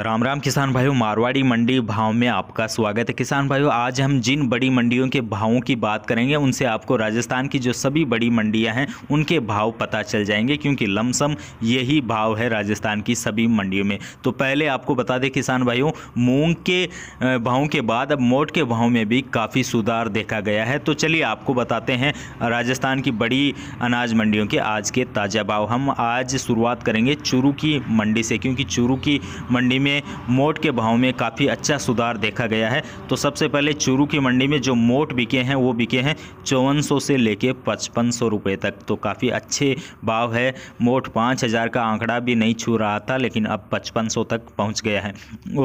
राम राम किसान भाइयों मारवाड़ी मंडी भाव में आपका स्वागत है किसान भाइयों आज हम जिन बड़ी मंडियों के भावों की बात करेंगे उनसे आपको राजस्थान की जो सभी बड़ी मंडियां हैं उनके भाव पता चल जाएंगे क्योंकि लमसम यही भाव है राजस्थान की सभी मंडियों में तो पहले आपको बता दें किसान भाइयों मूंग के भावों के बाद अब मोट के भाव में भी काफ़ी सुधार देखा गया है तो चलिए आपको बताते हैं राजस्थान की बड़ी अनाज मंडियों के आज के ताज़ा भाव हम आज शुरुआत करेंगे चूरू की मंडी से क्योंकि चूरू की मंडी में मोट के भाव में काफ़ी अच्छा सुधार देखा गया है तो सबसे पहले चूरू की मंडी में जो मोट बिके हैं वो बिके हैं चौवन से लेके पचपन सौ रुपये तक तो काफ़ी अच्छे भाव है मोट पाँच हज़ार का आंकड़ा भी नहीं छू रहा था लेकिन अब पचपन सौ तक पहुँच गया है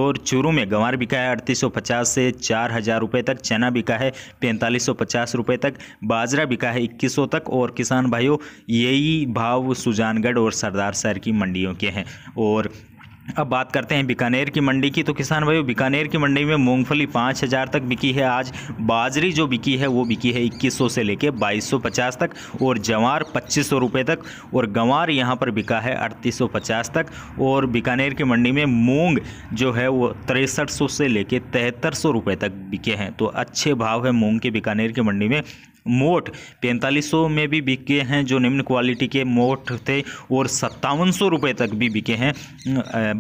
और चूरू में गंवार बिका है अड़तीस सौ पचास से चार हज़ार रुपये तक चना बिका है पैंतालीस सौ पचास रुपये तक बाजरा बिका है इक्कीस सौ तक और किसान भाइयों यही भाव सुजानगढ़ और सरदार शहर की मंडियों के हैं और अब बात करते हैं बीकानेर की मंडी की तो किसान भाइयों बीकानेर की मंडी में मूंगफली पाँच हज़ार तक बिकी है आज बाजरी जो बिकी है वो बिकी है इक्कीस सौ से लेके बाईस सौ पचास तक और जवार पच्चीस सौ रुपये तक और गंवार यहाँ पर बिका है अड़तीस सौ पचास तक और बीकानेर की मंडी में मूंग जो है वो तिरसठ सौ से लेके तिहत्तर सौ रुपये तक बिके हैं तो अच्छे भाव है मूँग के बीकानेर की मंडी में मोट पैंतालीस में भी बिके हैं जो निम्न क्वालिटी के मोट थे और सत्तावन सौ रुपये तक भी बिके हैं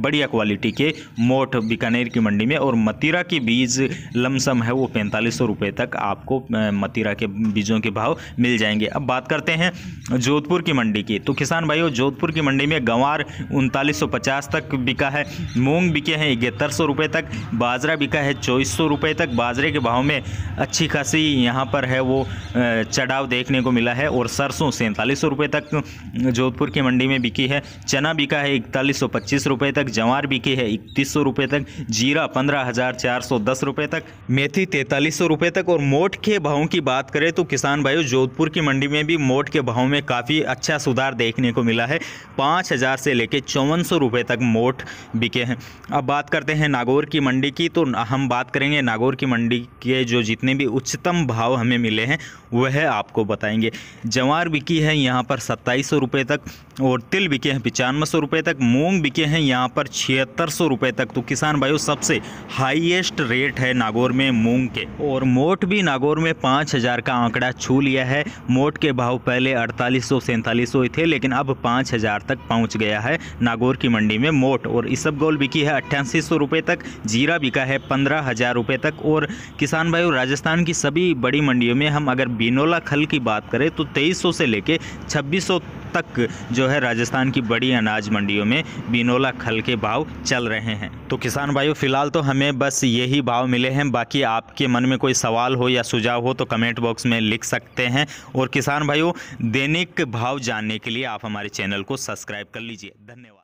बढ़िया क्वालिटी के मोट बीकानेर की मंडी में और मतीरा के बीज लमसम है वो पैंतालीस सौ रुपये तक आपको मतीरा के बीजों के भाव मिल जाएंगे अब बात करते हैं जोधपुर की मंडी की तो किसान भाइयों जोधपुर की मंडी में गंवार उनतालीस तक बिका है मूँग बिके हैं इकहत्तर सौ तक बाजरा बिका है चौबीस सौ तक बाजरे के भाव में अच्छी खासी यहाँ पर है वो चढ़ाव देखने को मिला है और सरसों सैंतालीस रुपये तक जोधपुर की मंडी में बिकी है चना बिका है इकतालीस सौ पच्चीस रुपये तक जवार बिकी है इकतीस सौ रुपये तक जीरा पंद्रह हज़ार चार सौ दस रुपये तक मेथी तैंतालीस सौ रुपये तक और मोट के भावों की बात करें तो किसान भाइयों जोधपुर की मंडी में भी मोट के भाव में काफ़ी अच्छा सुधार देखने को मिला है पाँच हज़ार से लेकर चौवन सौ रुपये तक मोट बिके हैं अब बात करते हैं नागौर की मंडी की तो हम बात करेंगे नागौर की मंडी के जो जितने भी उच्चतम भाव हमें मिले हैं वह आपको बताएंगे जवार बिकी है यहाँ पर सत्ताईस सौ रुपये तक और तिल बिके हैं पचानवे सौ रुपये तक मूंग बिके हैं यहाँ पर छिहत्तर सौ रुपये तक तो किसान भाइयों सबसे हाईएस्ट रेट है नागौर में मूंग के और मोट भी नागौर में पाँच हज़ार का आंकड़ा छू लिया है मोट के भाव पहले अड़तालीस सौ सैंतालीस सौ थे लेकिन अब पाँच हज़ार तक पहुँच गया है नागौर की मंडी में मोट और इसब गोल बिकी है अट्ठासी सौ रुपये तक जीरा बिका है पंद्रह हज़ार रुपये तक और किसान भाई राजस्थान की सभी बड़ी मंडियों में हम अगर बिनोला खल की बात करें तो 2300 से लेके 2600 तक जो है राजस्थान की बड़ी अनाज मंडियों में बिनोला खल के भाव चल रहे हैं तो किसान भाइयों फिलहाल तो हमें बस यही भाव मिले हैं बाकी आपके मन में कोई सवाल हो या सुझाव हो तो कमेंट बॉक्स में लिख सकते हैं और किसान भाइयों दैनिक भाव जानने के लिए आप हमारे चैनल को सब्सक्राइब कर लीजिए धन्यवाद